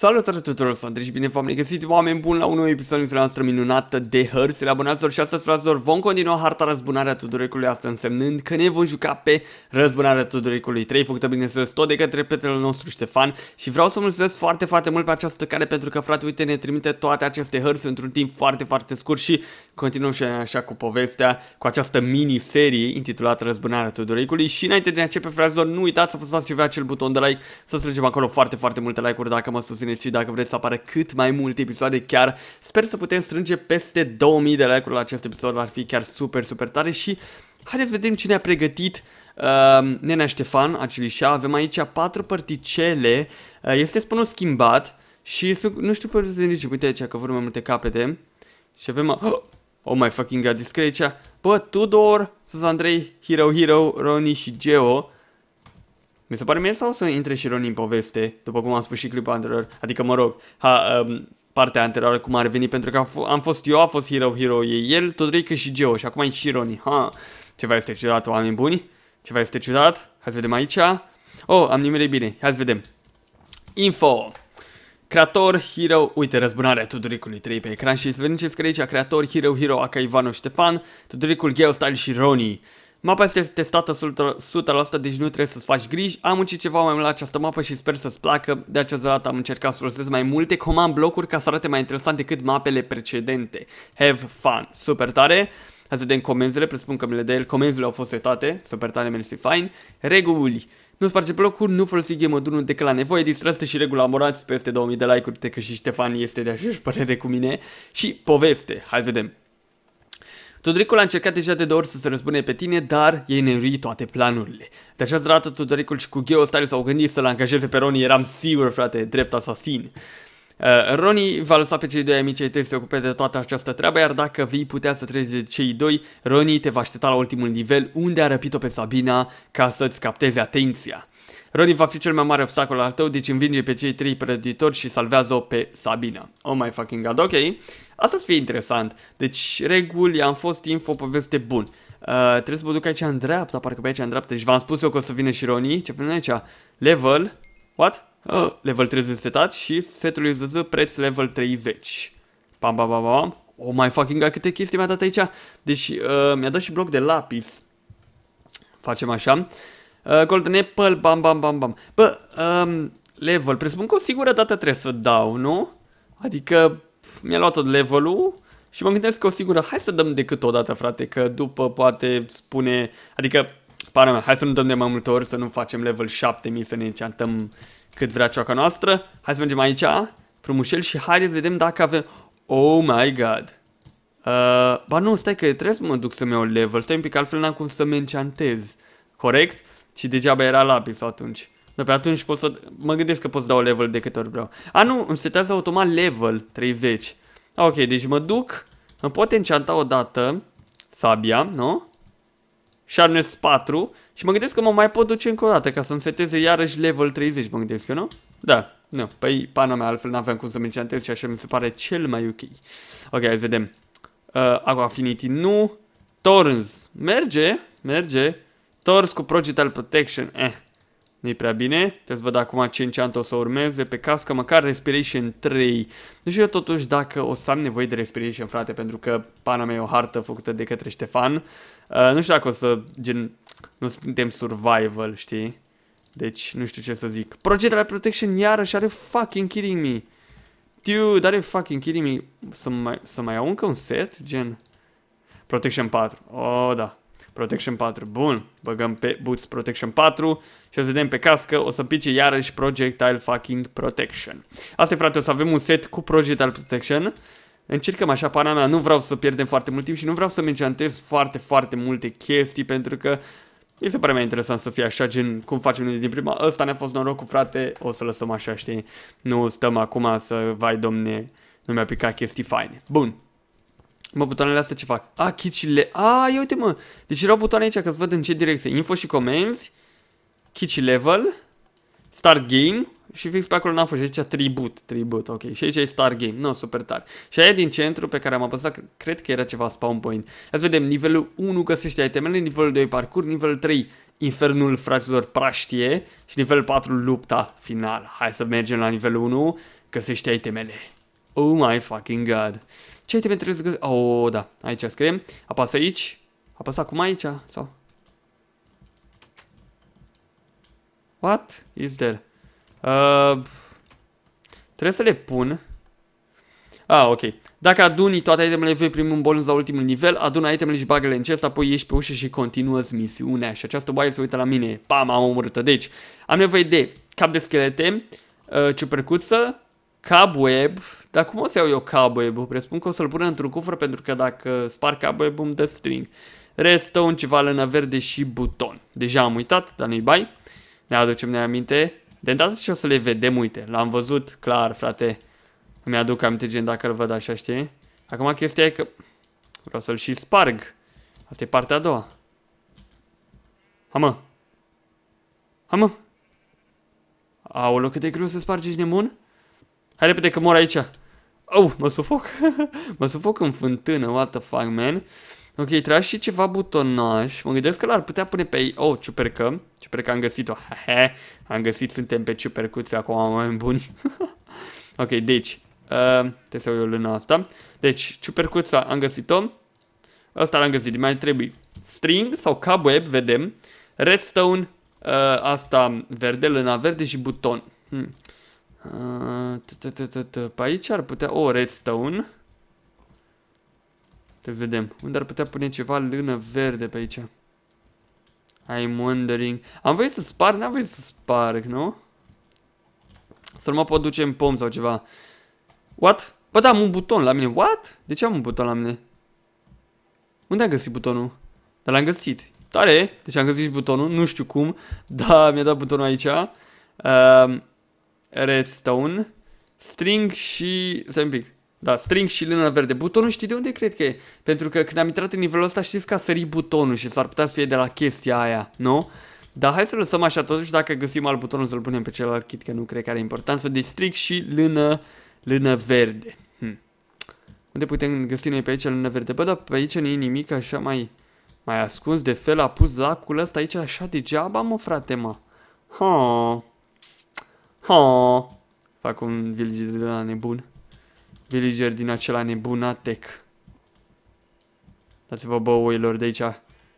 Salutare tuturor, sunt Andrei și bine v-am regăsit, oameni buni, la un nou episod din noastră minunată de hărți. Abonaților și astăzi, fraților, vom continua harta răzbunarea Tudorecului, asta însemnând că ne vom juca pe răzbunarea Tudorecului 3, făcută, bineînțeles, tot de către prietenul nostru Ștefan și vreau să mulțumesc foarte, foarte mult pe această care pentru că, frate, uite, ne trimite toate aceste hărți într-un timp foarte, foarte scurt și continuăm și așa cu povestea, cu această mini-serie intitulată Răzbunarea Tudoricului și înainte de a începe frazor, nu uitați să apăsați și acel buton de like, să strângem acolo foarte, foarte multe like-uri dacă mă susțineți și dacă vreți să apară cât mai multe episoade chiar. Sper să putem strânge peste 2000 de like-uri la acest episod, ar fi chiar super, super tare și haideți să vedem cine a pregătit Uh, Nenea Ștefan, acelișa, avem aici patru părticele, uh, este spunul schimbat și nu știu pe zic, uite aici că vor mai multe capete și avem... Oh my fucking god, descrie aici. Bă, Tudor, Sus Andrei, Hero Hero, Roni și Geo. Mi se pare mie sau să intre și Roni în poveste, după cum am spus și clipul anterior. Adică, mă rog, ha, um, partea anterioară cum ar veni, pentru că am, am fost eu, a fost Hero Hero, e el, Tudorica și Geo și acum e și Roni. Ha, ceva este ciudat, oameni buni. Ceva este ciudat. Hai să vedem aici. Oh, am nimerit bine. Hai să vedem. Info. Creator, Hero, uite, răzbunarea Tudoricului 3 pe ecran și să vedem ce scrie aici Creator, Hero, Hero, Aka, Ivano, Ștefan, Tudoricul, Style și Roni. Mapa este testată 100%, deci nu trebuie să-ți faci griji. Am muncit ceva mai mult la această mapă și sper să-ți placă. De această dată am încercat să folosesc mai multe comand blocuri ca să arate mai interesant decât mapele precedente. Have fun! Super tare! Hai să vedem comenzile, presupun că mi le dă el. Comenzile au fost setate, super tare mersi fine. Reguli. Nu sparge blocuri, nu folosi game mode decât la nevoie, distrează și regula morați peste 2000 de like-uri, te că și Ștefan este de așași părere cu mine. Și poveste, hai să vedem. Tudoricul a încercat deja de două ori să se răspune pe tine, dar ei ne toate planurile. De această dată, Tudoricul și cu Geo Style s-au gândit să-l angajeze pe Ronnie, eram sigur, frate, drept asasin. Eh, Roni va lăsa pe cei doi amici ai tăi să se ocupe de toată această treabă, iar dacă vei putea să treci de cei doi, Roni te va aștepta la ultimul nivel unde a răpit-o pe Sabina ca să-ți capteze atenția. Roni va fi cel mai mare obstacol al tău, deci învinge pe cei trei prăditori și salvează-o pe Sabina. Oh my fucking god, ok. Asta să fie interesant. Deci, reguli, am fost info, poveste bun. Uh, trebuie să mă duc aici în dreapta, parcă pe aici în dreapta. Deci v-am spus eu că o să vină și Roni. Ce vine aici? Level? What? Uh, level 30 setat și setul ZZ preț level 30. Pam, pam, pam, pam. Oh my fucking god, câte chestii mi-a dat aici. Deci uh, mi-a dat și bloc de lapis. Facem așa. Uh, golden Apple, bam, bam, bam, bam. Bă, um, level, presupun că o singură dată trebuie să dau, nu? Adică mi-a luat tot levelul și mă gândesc că o singură, hai să dăm decât o dată, frate, că după poate spune, adică, pana mea, hai să nu dăm de mai multe ori, să nu facem level 7000, să ne înceantăm cât vrea cioaca noastră. Hai să mergem aici, frumușel, și haideți să vedem dacă avem... Oh my god! Uh, ba nu, stai că trebuie să mă duc să-mi iau level. Stai un pic, altfel n-am cum să-mi enchantez. Corect? Și degeaba era lapisul atunci. Dar pe atunci pot să... Mă gândesc că pot să dau level de câte ori vreau. A, nu, îmi setează automat level 30. Ok, deci mă duc, îmi pot enchanta odată sabia, nu? Sharpness 4 și mă gândesc că mă mai pot duce încă o dată ca să-mi seteze iarăși level 30, mă gândesc eu, nu? Da, nu, păi pana mea, altfel n-aveam cum să-mi înceantez și așa mi se pare cel mai ok. Ok, hai să vedem. Uh, Aqua Affinity nu. Torns. Merge, merge. Torns cu Progital Protection, eh nu-i prea bine. te să văd acum ce enchant o să urmeze pe cască, măcar Respiration 3. Nu știu eu totuși dacă o să am nevoie de Respiration, frate, pentru că pana mea e o hartă făcută de către Ștefan. Uh, nu știu dacă o să, gen, nu suntem survival, știi? Deci, nu știu ce să zic. Progetele Protection iarăși are fucking kidding me. Dude, are fucking kidding me. Să mai, să mai iau încă un set? Gen... Protection 4. Oh, da. Protection 4. Bun, băgăm pe Boots Protection 4 și o să vedem pe cască, o să pice iarăși Projectile fucking Protection. Asta e frate, o să avem un set cu Projectile Protection. Încercăm așa pana mea, nu vreau să pierdem foarte mult timp și nu vreau să menționez foarte, foarte multe chestii pentru că mi se pare mai interesant să fie așa, gen cum facem noi din prima. Ăsta ne-a fost norocul, frate, o să lăsăm așa, știi? Nu stăm acum să, vai domne, nu mi-a picat chestii faine. Bun, Mă, butoanele astea ce fac? A, chicile. A, ia uite mă. Deci erau butoane aici ca să văd în ce direcție. Info și comenzi. Kitch level. Start game. Și fix pe acolo n-am fost. Și aici tribut. Tribut, ok. Și aici e start game. Nu, no, super tare. Și aia din centru pe care am apăsat, cred că era ceva spawn point. Hai să vedem. Nivelul 1 găsește itemele, nivelul 2 parcurs, nivelul 3 infernul fraților praștie și nivelul 4 lupta final. Hai să mergem la nivelul 1. Găsește itemele. Oh my fucking god. Ce iteme trebuie să găsesc? Oh, da, aici scriem. Apasă aici. Apasă acum aici sau? What is there? Uh, trebuie să le pun. Ah, ok. Dacă aduni toate itemele, vei primi un bonus la ultimul nivel, adună itemele și bagă-le în chest, apoi ieși pe ușă și continuă misiunea. Și această baie se uită la mine. Pam, am omorât Deci, am nevoie de cap de schelete, uh, ciupercuță, Cobweb, dar cum o să iau eu cobweb-ul? Presupun că o să-l pun într-un cufăr pentru că dacă spar cobweb-ul îmi dă string. un ceva lână verde și buton. Deja am uitat, dar nu-i bai. Ne aducem ne aminte. De data și o să le vedem, uite. L-am văzut, clar, frate. Îmi aduc aminte gen dacă îl văd așa, știi? Acum chestia e că vreau să-l și sparg. Asta e partea a doua. Ha, mă. Aolo, cât de greu să spargi, ești nemun? Hai repede că mor aici. Oh, mă sufoc. mă sufoc în fântână, what the fuck, man. Ok, trebuia și ceva butonaj. Mă gândesc că l-ar putea pune pe ei. Oh, ciupercă. Ciupercă am găsit-o. am găsit, suntem pe ciupercuțe acum, oameni buni. ok, deci. Uh, trebuie să iau eu lâna asta. Deci, ciupercuța am găsit-o. Asta l-am găsit. Mai trebuie string sau cobweb, vedem. Redstone, uh, asta verde, lâna verde și buton. Hmm. Pe aici ar putea... O, redstone. Te vedem. Unde ar putea pune ceva lână verde pe aici? I'm wondering. Am voie să sparg? N-am voie să sparg, nu? Să nu mă pot duce în pom sau ceva. What? Bă, da, am un buton la mine. What? De ce am un buton la mine? Unde am găsit butonul? Dar l-am găsit. Tare! Deci am găsit și butonul. Nu știu cum. Da, mi-a dat butonul aici. Um, redstone, string și... să un pic. Da, string și lână verde. Butonul știi de unde cred că e? Pentru că când am intrat în nivelul ăsta știți că a sărit butonul și s-ar putea să fie de la chestia aia, nu? Dar hai să lăsăm așa totuși, dacă găsim alt butonul să-l punem pe celălalt kit, că nu cred că are importanță. Deci string și lână, lână verde. Hm. Unde putem găsi noi pe aici lână verde? Bă, dar pe aici nu e nimic așa mai, mai ascuns de fel, a pus lacul ăsta aici așa degeaba, mă frate, mă. Huh. Oh, fac un villager din la nebun. Villager din acela nebunatec. Dați-vă bă oilor de aici.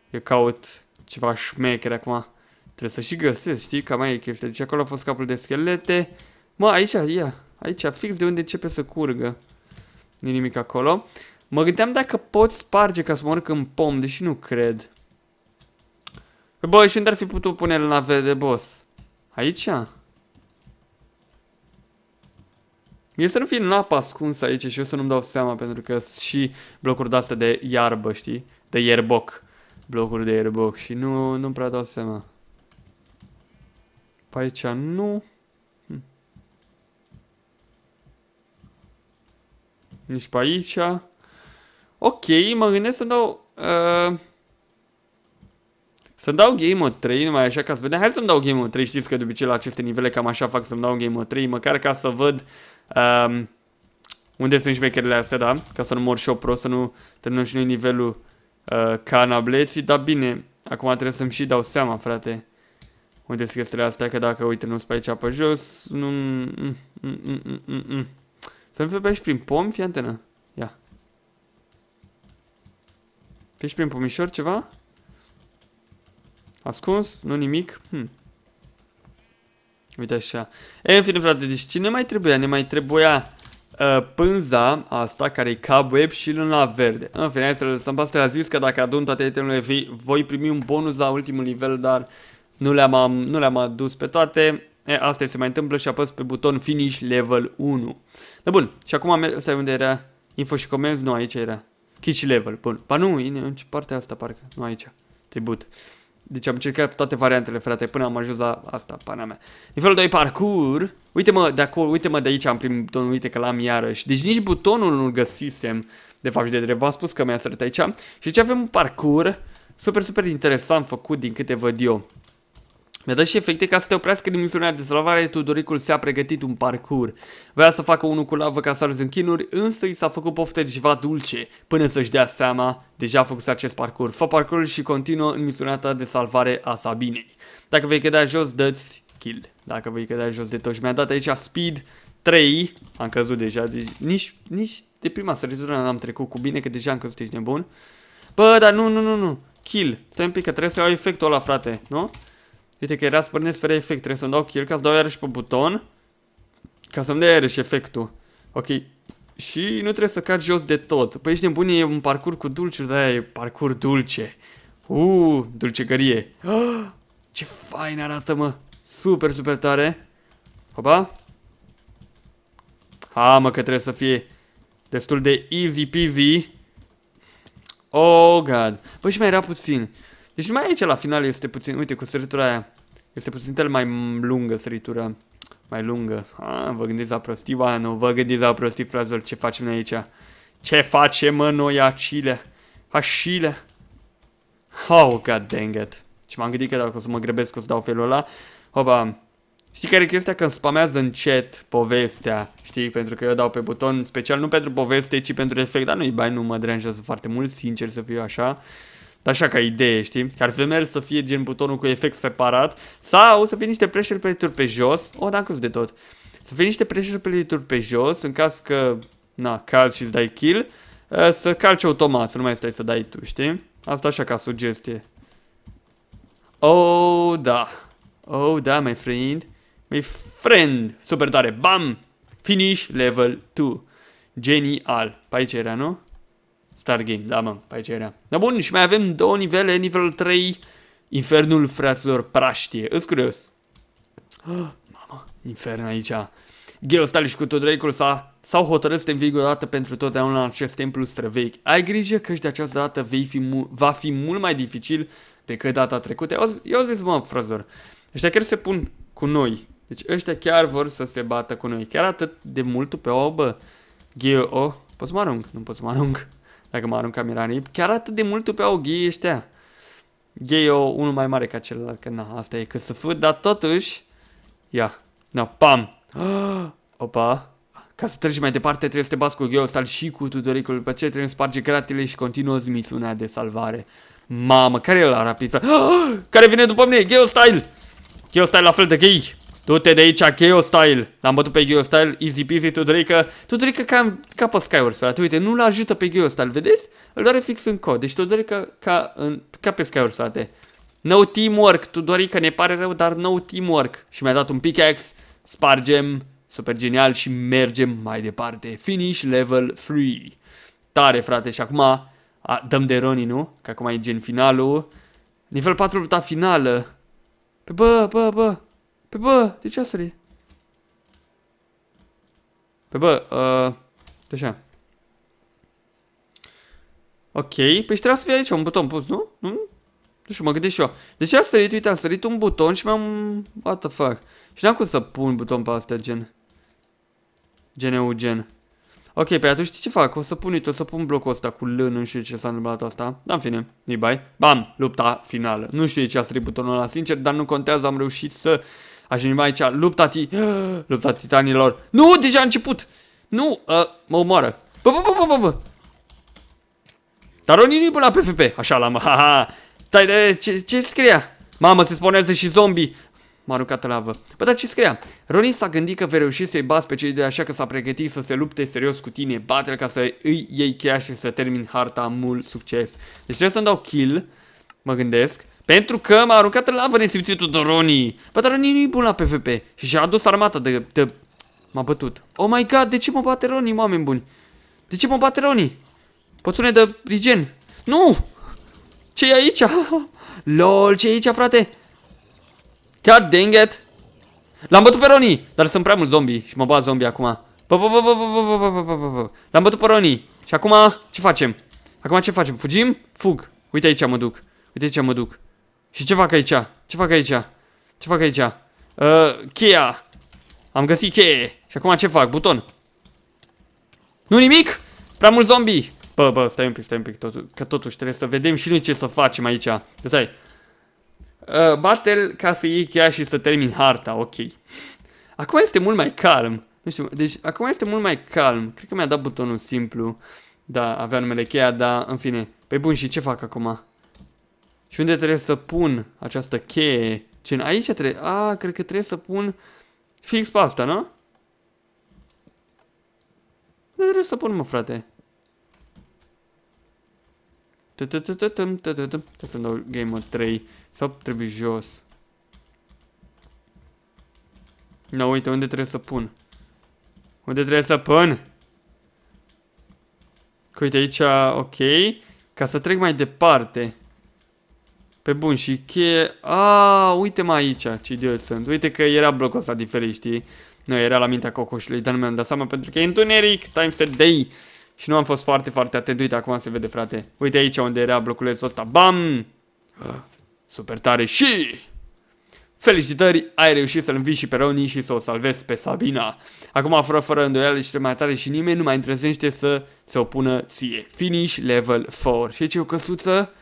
Eu caut ceva șmecher acum. Trebuie să și găsesc, știi? Ca mai e chestia. Deci acolo a fost capul de schelete. Mă, aici, ia. Aici, fix de unde începe să curgă. nu nimic acolo. Mă gândeam dacă pot sparge ca să mă urc în pom, deși nu cred. Bă, și unde ar fi putut pune la nave de boss? Aici? E să nu fie napa ascunsă aici și eu să nu-mi dau seama pentru că sunt și blocuri de astea de iarbă, știi? De ierboc. Blocuri de ierboc și nu, nu prea dau seama. Pe aici nu. Hm. Nici pe aici. Ok, mă gândesc să dau... Uh, să-mi dau Game of 3, numai așa ca să vedem. Hai să-mi dau Game of 3, știți că de obicei la aceste nivele cam așa fac să-mi dau Game of 3, măcar ca să văd um, unde sunt șmecherile astea, da? Ca să nu mor și eu prost, să nu terminăm și noi nivelul uh, ca nableții, dar bine, acum trebuie să-mi și dau seama, frate, unde sunt chestiile astea, că dacă, uite, nu sunt pe aici pe jos, nu... Mm, mm, mm, mm, mm. mm, mm. să-mi fie pe aici prin pom, fii antenă. Ia. Pe aici prin pomișor ceva? Ascuns? Nu nimic? Hmm. Uite așa. E, în fine, frate, deci ce ne mai trebuia? Ne mai trebuia uh, pânza asta, care e cabweb și luna verde. În fine, hai să lăsăm pe astea. A zis că dacă adun toate itemele, voi primi un bonus la ultimul nivel, dar nu le-am nu le-am adus pe toate. E, asta se mai întâmplă și apăs pe buton Finish Level 1. Da bun, și acum, stai unde era info și comenzi? Nu, aici era. Kitchen Level, bun. Pa nu, e în parte asta, parcă. Nu aici. Tribut. Deci am încercat toate variantele, frate, până am ajuns la asta, pana mea. Nivelul 2 parcur. Uite-mă de acolo, uite-mă de aici am primit butonul, uite că l-am iarăși. Deci nici butonul nu-l găsisem. De fapt și de drept v-am spus că mi-a sărit aici. Și aici avem un parcur super, super interesant făcut din câte văd eu. Mi-a dat și efecte ca să te oprească din misiunea de salvare, Tudoricul se-a pregătit un parcur. Vrea să facă unul cu lavă ca să arzi în chinuri, însă i s-a făcut poftă de ceva dulce, până să-și dea seama, deja a făcut acest parcur. Fă parcurul și continuă în misiunea ta de salvare a Sabinei. Dacă vei cădea jos, dă-ți kill. Dacă vei cădea jos de tot. mi-a dat aici speed 3, am căzut deja, deci nici, nici de prima săritură n-am trecut cu bine, că deja am căzut, ești nebun. Bă, dar nu, nu, nu, nu, kill, stai un pic, că trebuie să iau efectul ăla, frate, nu? Uite că era spărnesc fără efect, trebuie să-mi dau kill ca să dau iarăși pe buton Ca să-mi dea iarăși efectul Ok Și nu trebuie să cad jos de tot Păi ești nebun, e un parcurs cu dulciuri, da, e parcurs dulce Uuu, dulcegărie oh, Ce fain arată, mă Super, super tare Hopa Ha, mă, că trebuie să fie destul de easy peasy Oh, god Păi și mai era puțin deci mai aici la final este puțin, uite cu săritura aia, este puțin tel mai lungă săritura, mai lungă. Ah, vă gândiți la prostii, ba, nu, vă gândiți la prostii, frazul, ce facem noi aici? Ce facem, mă, noi, acile? Așile? Oh, god dang it. Și m-am gândit că dacă o să mă grebesc, o să dau felul ăla. Hopa, Știi care e chestia? Că îmi spamează încet povestea, știi? Pentru că eu dau pe buton special, nu pentru poveste, ci pentru efect, dar nu-i bai, nu mă deranjează foarte mult, sincer să fiu așa. Dar așa ca idee, știi? Că ar fi mers să fie gen butonul cu efect separat sau să fie niște pressure plate pe jos. O, oh, n de tot. Să fie niște pressure plate pe jos în caz că, na, caz și îți dai kill, eh, să calci automat, să nu mai stai să dai tu, știi? Asta așa ca sugestie. Oh, da. Oh, da, my friend. My friend. Super tare. Bam! Finish level 2. Genial. Pe aici era, nu? Stargame, da mă, pe aici era. Dar bun, și mai avem două nivele, nivelul 3, Infernul fraților praștie. Îți curios. Oh, mamă, infern aici. Gheostali și cu tot Dracul s-au hotărât să te învii pentru totdeauna în acest templu străvechi. Ai grijă că și de această dată vei fi va fi mult mai dificil decât data trecută. Eu, eu zis, mă, frăzor, ăștia chiar se pun cu noi. Deci ăștia chiar vor să se bată cu noi. Chiar atât de mult pe o, bă, Gheo, poți să mă arunc? Nu poți să mă arunc dacă mă aruncam era în ei, chiar atât de mult pe ghii ăștia. Gay unul mai mare ca celălalt, că na, asta e cât să fă, dar totuși, ia, na, pam, opa, ca să treci mai departe trebuie să te bați cu ăsta și cu Tudoricul, după ce trebuie să spargi gratile și continuă misiunea de salvare. Mamă, care e la rapid, care vine după mine, Style, Geo Style la fel de gay! Du-te de aici, Geo Style! L-am bătut pe Geo Style, easy peasy, Tudorica. Tudorica ca, ca pe Skyward Sword. Uite, nu-l ajută pe Geo Style, vedeți? Îl are fix în cod. Deci Tudorica ca, în, ca pe Skyward Sword. No teamwork, Tudorica, ne pare rău, dar no teamwork. Și mi-a dat un pickaxe, spargem, super genial și mergem mai departe. Finish level 3. Tare, frate, și acum a, dăm de Ronnie, nu? Că acum e gen finalul. Nivel 4, lupta finală. Bă, bă, bă. Pe păi bă, de ce a sărit? Pe păi bă, uh, de ce? Ok, păi și trebuie să fie aici un buton pus, nu? Nu? Nu știu, mă gândesc și eu. De ce a sărit? Uite, a sărit un buton și m am What the fuck? Și n-am cum să pun buton pe astea, gen. Gen eu, gen. Ok, pe păi atunci știi ce fac? O să pun, uite, o să pun blocul ăsta cu lână, nu știu ce s-a întâmplat asta. Dar în fine, nibai. Bam, lupta finală. Nu știu de ce a sărit butonul ăla, sincer, dar nu contează, am reușit să Ajungem aici, lupta ti... Lupta titanilor. Nu, deja a început! Nu, uh, mă omoară. Bă, bă, bă, bă, bă, bă. Taroni nu-i la PvP. Așa l-am, Ha ha. de, ce, ce scria? Mamă, se sponează și zombie. M-a aruncat la vă. Bă, dar ce scria? Ronin s-a gândit că vei reuși să-i bați pe cei de așa că s-a pregătit să se lupte serios cu tine. Bate-l ca să îi iei cheia și să termin harta mult succes. Deci trebuie să-mi dau kill. Mă gândesc. Pentru că m-a aruncat în lavă nesimțitul Doroni. Bă, dar nu-i bun la PvP. Și și-a adus armata de... de... M-a bătut. Oh my god, de ce mă bate Roni, oameni buni? De ce mă bate Roni? Poțune de rigen. Nu! ce e aici? LOL, ce e aici, frate? God dang it! L-am bătut pe Roni, dar sunt prea mulți zombie și mă bat zombie acum. L-am bătut pe Roni. Și acum ce facem? Acum ce facem? Fugim? Fug. Uite aici mă duc. Uite aici mă duc. Și ce fac aici? Ce fac aici? Ce fac aici? Uh, cheia! Am găsit cheie! Și acum ce fac? Buton! Nu nimic? Prea mulți zombie! Bă, bă, stai un pic, stai un pic, totu că totuși trebuie să vedem și noi ce să facem aici. De stai. Uh, battle ca să iei cheia și să termin harta, ok. Acum este mult mai calm. Nu știu, deci acum este mult mai calm. Cred că mi-a dat butonul simplu. Da, avea numele cheia, dar în fine. Pe păi bun, și ce fac acum? și unde trebuie să pun această cheie. Gen, aici trebuie... A, cred că trebuie să pun fix pe asta, nu? Unde trebuie să pun, mă, frate? Trebuie să-mi dau game 3 sau trebuie jos. Nu, uite, unde trebuie să pun? Unde trebuie să pun? uite aici, ok. Ca să trec mai departe. Pe bun, și cheie... A, uite mai aici ce idiot sunt. Uite că era blocul ăsta diferit, știi? Nu, era la mintea cocoșului, dar nu mi-am dat seama pentru că e întuneric, time set day. Și nu am fost foarte, foarte atent. Uite, acum se vede, frate. Uite aici unde era bloculețul ăsta. Bam! Super tare și... Felicitări, ai reușit să-l învii și pe Ronnie și să o salvezi pe Sabina. Acum, fără, fără îndoială și mai tare și nimeni nu mai întrezește să se opună ție. Finish level 4. Și ce o căsuță?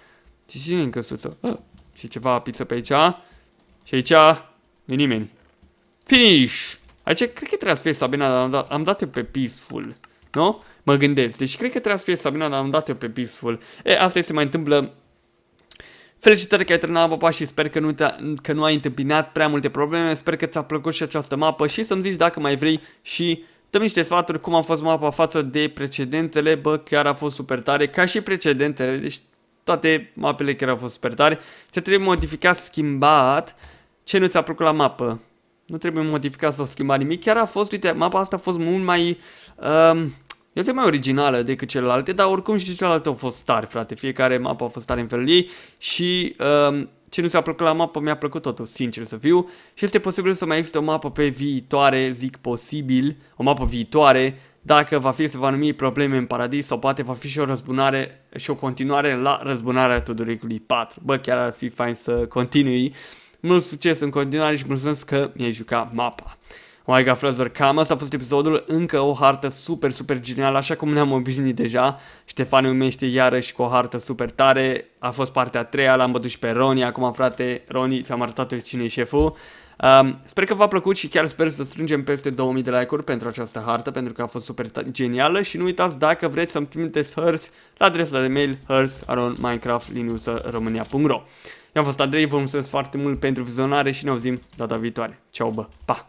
Și cine în căsuță? Ah, și ceva pizza pe aici. Și aici nu nimeni. Finish! Aici cred că trebuie să fie Sabina, dar am dat, am dat eu pe peaceful. Nu? Mă gândesc. Deci cred că trebuie să fie Sabina, dar am dat eu pe peaceful. E, asta se mai întâmplă Felicitări că ai terminat papa și sper că nu, că nu ai întâmpinat prea multe probleme, sper că ți-a plăcut și această mapă și să-mi zici dacă mai vrei și dăm niște sfaturi cum a fost mapa față de precedentele, bă, chiar a fost super tare, ca și precedentele, deci toate mapele care au fost super tare. Ce trebuie modificat, schimbat, ce nu ți-a plăcut la mapă. Nu trebuie modificat sau schimbat nimic. Chiar a fost, uite, mapa asta a fost mult mai... Um, este mai originală decât celelalte, dar oricum și celelalte au fost tari, frate. Fiecare mapă a fost tare în felul ei și um, ce nu s-a plăcut la mapă mi-a plăcut totul, sincer să fiu. Și este posibil să mai existe o mapă pe viitoare, zic posibil, o mapă viitoare dacă va fi, se va numi probleme în paradis sau poate va fi și o răzbunare și o continuare la răzbunarea Tudoricului 4. Bă, chiar ar fi fain să continui. Mult succes în continuare și mulțumesc că mi-ai jucat mapa. Oaiga oh Frazer, cam asta a fost episodul, încă o hartă super, super genială, așa cum ne-am obișnuit deja. Ștefan umește iarăși cu o hartă super tare, a fost partea a treia, l-am bătut și pe Roni, acum frate, Roni, ți-am arătat cine e șeful. Um, sper că v-a plăcut și chiar sper să strângem peste 2000 de like-uri pentru această hartă, pentru că a fost super genială și nu uitați dacă vreți să-mi trimiteți hărți la adresa de mail hărți.minecraft.românia.ro Eu am fost Andrei, vă mulțumesc foarte mult pentru vizionare și ne auzim data viitoare. Ceau bă, pa!